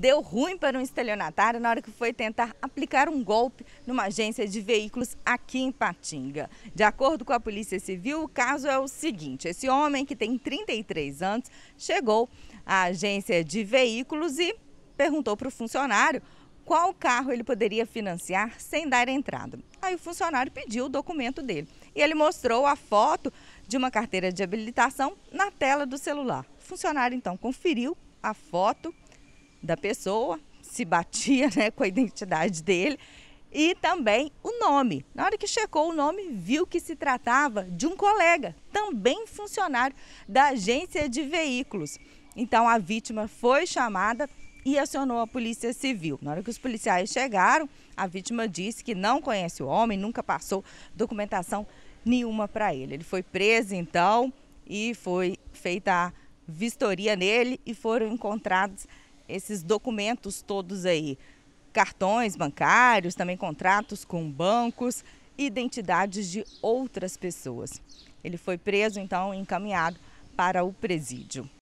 deu ruim para um estelionatário na hora que foi tentar aplicar um golpe numa agência de veículos aqui em Patinga. De acordo com a Polícia Civil, o caso é o seguinte: esse homem, que tem 33 anos, chegou à agência de veículos e perguntou para o funcionário qual carro ele poderia financiar sem dar entrada. Aí o funcionário pediu o documento dele e ele mostrou a foto de uma carteira de habilitação na tela do celular. O funcionário então conferiu a foto da pessoa, se batia né, com a identidade dele e também o nome. Na hora que checou o nome, viu que se tratava de um colega, também funcionário da agência de veículos. Então a vítima foi chamada e acionou a Polícia Civil. Na hora que os policiais chegaram, a vítima disse que não conhece o homem, nunca passou documentação nenhuma para ele. Ele foi preso então e foi feita a vistoria nele e foram encontrados esses documentos todos aí. Cartões bancários, também contratos com bancos, identidades de outras pessoas. Ele foi preso, então, encaminhado para o presídio.